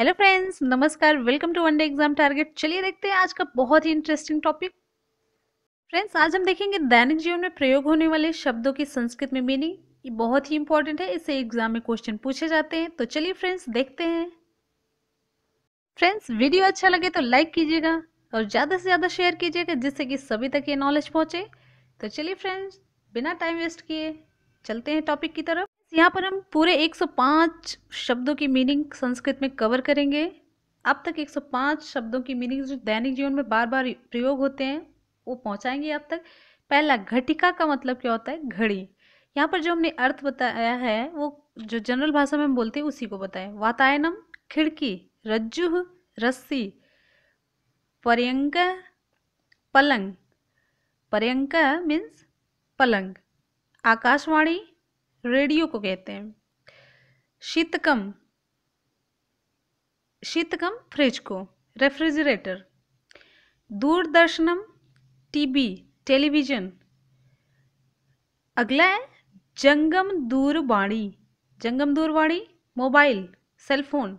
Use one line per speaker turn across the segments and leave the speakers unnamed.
hello friends नमस्कार welcome to one day exam target चलिए देखते हैं आज का बहुत ही इंटरेस्टिंग टॉपिक फ्रेंड्स आज हम देखेंगे दैनिक जीवन में प्रयोग होने वाले शब्दों की संस्कृत में मीनिंग ये बहुत ही इंपॉर्टेंट है इससे एग्जाम में क्वेश्चन पूछे जाते हैं तो चलिए फ्रेंड्स देखते हैं फ्रेंड्स वीडियो अच्छा लगे तो लाइक कीजिएगा और ज़्यादा से ज़्यादा शेयर कीजिएगा जिससे कि सभी तक ये नॉलेज पहुँचे तो चलिए फ्रेंड्स बिना टाइम वेस्ट किए चलते हैं टॉपिक की तरफ यहाँ पर हम पूरे 105 शब्दों की मीनिंग संस्कृत में कवर करेंगे अब तक 105 शब्दों की मीनिंग जो दैनिक जीवन में बार बार प्रयोग होते हैं वो पहुँचाएंगे अब तक पहला घटिका का मतलब क्या होता है घड़ी यहाँ पर जो हमने अर्थ बताया है वो जो जनरल भाषा में हम बोलते हैं उसी को बताएं वातायनम खिड़की रज्जु रस्सी पर्यंक पलंग पर्यंक मीन्स पलंग आकाशवाणी रेडियो को कहते हैं शीतकम शीतकम फ्रिज को रेफ्रिजरेटर दूरदर्शनम टीवी टेलीविज़न अगला है जंगम दूरवाणी जंगम दूरवाणी मोबाइल सेलफोन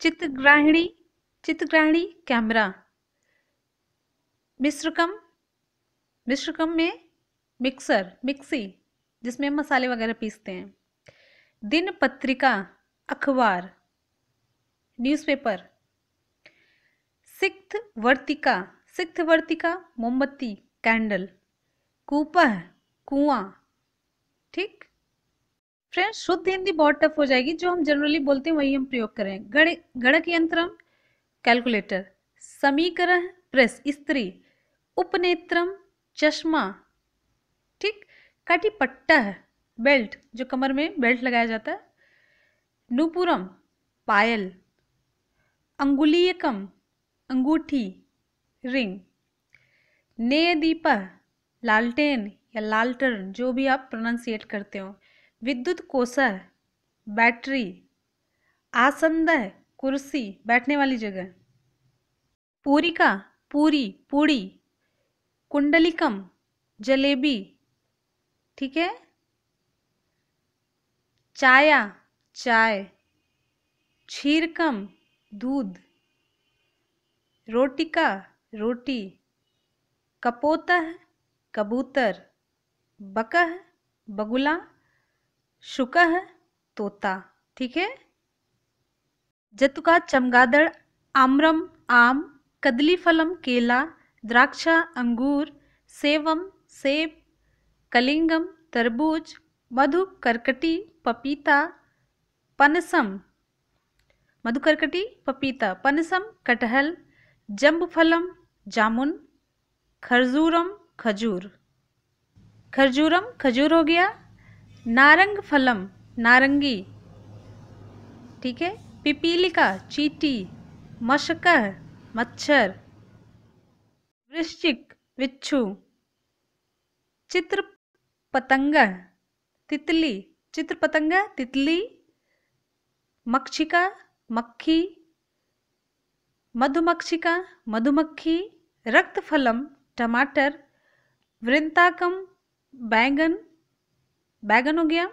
चित्रग्राहिणी चित्रग्राहिणी कैमरा मिश्रकम मिश्रकम में मिक्सर मिक्सी जिसमें हम मसाले वगैरह पीसते हैं दिन पत्रिका अखबार न्यूज़पेपर सिक्त वर्तिका सिक्त वर्तिका मोमबत्ती कैंडल कूपह कुआं ठीक फ्रेंड्स शुद्ध हिंदी बहुत टफ हो जाएगी जो हम जनरली बोलते हैं वही हम प्रयोग करें गण गणक यंत्र कैलकुलेटर समीकरण प्रेस स्त्री उपनेत्रम चश्मा ठीक काटी पट्टा है बेल्ट जो कमर में बेल्ट लगाया जाता है नुपुरम पायल अंगुलीयकम अंगूठी रिंग नेदीप लालटेन या लालटर जो भी आप प्रोनाउंसिएट करते हो विद्युत कोसर बैटरी आसंद कुर्सी बैठने वाली जगह पूरी का पूरी पूड़ी कुंडलिकम जलेबी ठीक है चाया चाय छीरकम दूध रोटिका रोटी कपोतह कबूतर बकह बगुला शुकह तोता ठीक है जतुका चमगादड़ आम्रम आम कदली फलम केला द्राक्षा अंगूर सेवम सेब कलिंगम तरबूज मधु करकटी पपीता पनसम मधुकरकटी पपीता पनसम कटहल जम्बफलम जामुन खरजूरम खजूर खरजूरम खजूर हो गया नारंग फलम नारंगी ठीक है पिपीलिका चीटी मशकह मच्छर वृश्चिक बिच्छू चित्र पतंगा तितली चित्र पतंगा तितली मक्षिका मक्खी मधुमक्षिका मधुमक्खी रक्तफलम टमाटर वृंताकम बैंगन बैंगन हो गया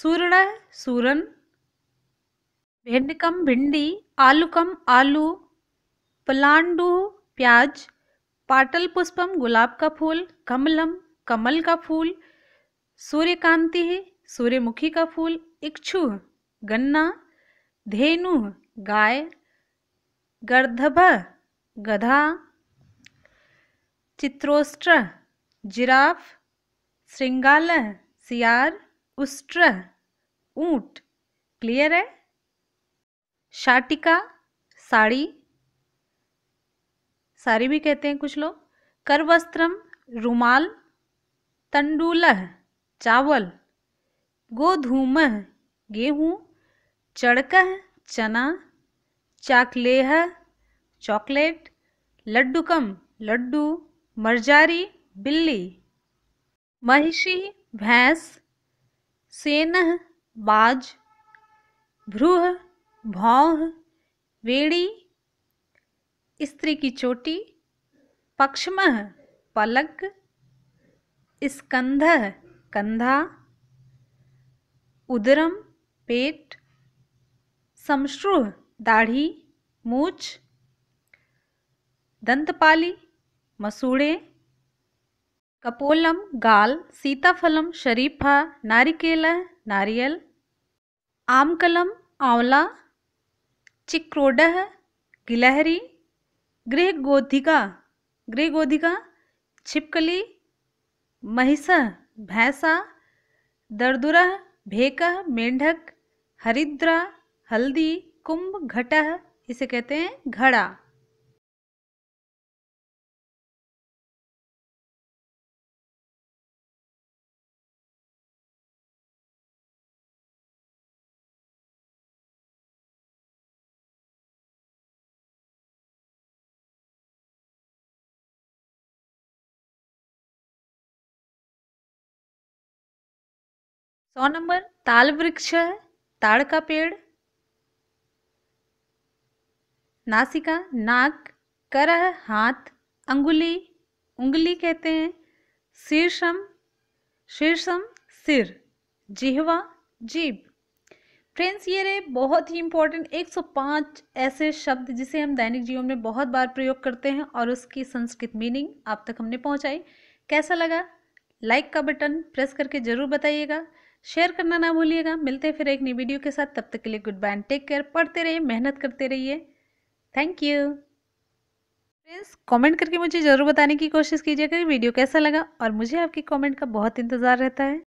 सूरणा सूरन भिंडकम भिंडी आलूकम आलू पलांडू प्याज पाटल पुष्पम गुलाब का फूल कमलम कमल का फूल सूर्यकांति सूर्यमुखी का फूल इक्षु गन्ना धेनु गाय गर्धभ गधा चित्रोष्ट्र जिराफ श्रृंगाल सियार उष्ट्र ऊंट क्लियर है शाटिका साड़ी साड़ी भी कहते हैं कुछ लोग करवस्त्रम रुमाल तंडूलह चावल गोधूम गेहूँ चड़कह चना चाकलेह चॉकलेट लड्डुकम लड्डू मरजारी बिल्ली महिषी भैंस सेनह बाज भ्रूह भौह वेड़ी स्त्री की चोटी पक्षम पलक स्कंध कंधा उदरम पेट समश्रुह दाढ़ी मूछ दंतपाली मसूड़े कपोलम गाल सीताफलम शरीफा नारिकेल नारियल आमकलम आंवला चिक्रोडह गिलहरी गृह गोधिका गृह गोधिका छिपकली महिषा भैंसा दर्दुरह भेक मेंढक हरिद्रा हल्दी कुंभ घटह इसे कहते हैं घड़ा सौ नंबर ताल वृक्ष है ताड़ का पेड़ नासिका नाक करह हाथ अंगुली उंगली कहते हैं शीर्षम शीर्षम सिर जिहवा जीभ फ्रेंड्स ये रहे बहुत ही इंपॉर्टेंट 105 ऐसे शब्द जिसे हम दैनिक जीवन में बहुत बार प्रयोग करते हैं और उसकी संस्कृत मीनिंग आप तक हमने पहुंचाई कैसा लगा लाइक का बटन प्रेस करके ज़रूर बताइएगा शेयर करना ना भूलिएगा मिलते हैं फिर एक नई वीडियो के साथ तब तक के लिए goodbye and take care पढ़ते रहिए मेहनत करते रहिए थैंक यू फ्रेंड्स कमेंट करके मुझे ज़रूर बताने की कोशिश कीजिएगा कि वीडियो कैसा लगा और मुझे आपकी कमेंट का बहुत इंतज़ार रहता है